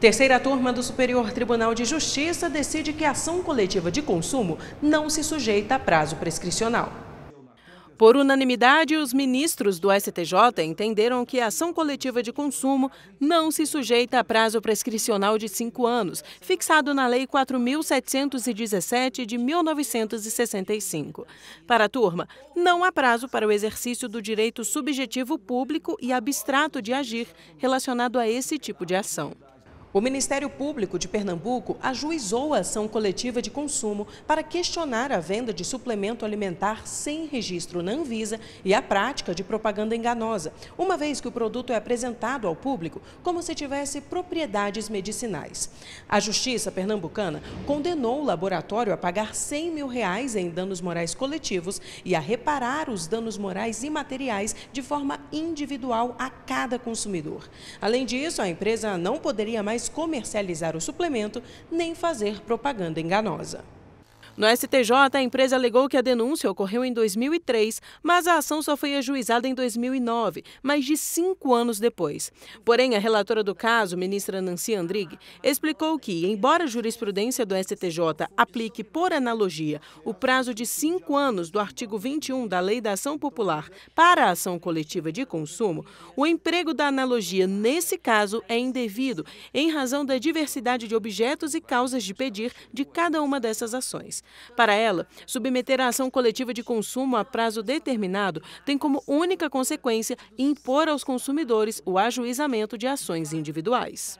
Terceira turma do Superior Tribunal de Justiça decide que a ação coletiva de consumo não se sujeita a prazo prescricional. Por unanimidade, os ministros do STJ entenderam que a ação coletiva de consumo não se sujeita a prazo prescricional de cinco anos, fixado na Lei 4.717 de 1965. Para a turma, não há prazo para o exercício do direito subjetivo público e abstrato de agir relacionado a esse tipo de ação. O Ministério Público de Pernambuco ajuizou a ação coletiva de consumo para questionar a venda de suplemento alimentar sem registro na Anvisa e a prática de propaganda enganosa, uma vez que o produto é apresentado ao público como se tivesse propriedades medicinais. A Justiça pernambucana condenou o laboratório a pagar 100 mil reais em danos morais coletivos e a reparar os danos morais imateriais de forma individual a cada consumidor. Além disso, a empresa não poderia mais comercializar o suplemento nem fazer propaganda enganosa. No STJ, a empresa alegou que a denúncia ocorreu em 2003, mas a ação só foi ajuizada em 2009, mais de cinco anos depois. Porém, a relatora do caso, ministra Nancy Andrighi, explicou que, embora a jurisprudência do STJ aplique por analogia o prazo de cinco anos do artigo 21 da Lei da Ação Popular para a ação coletiva de consumo, o emprego da analogia nesse caso é indevido em razão da diversidade de objetos e causas de pedir de cada uma dessas ações. Para ela, submeter a ação coletiva de consumo a prazo determinado tem como única consequência impor aos consumidores o ajuizamento de ações individuais.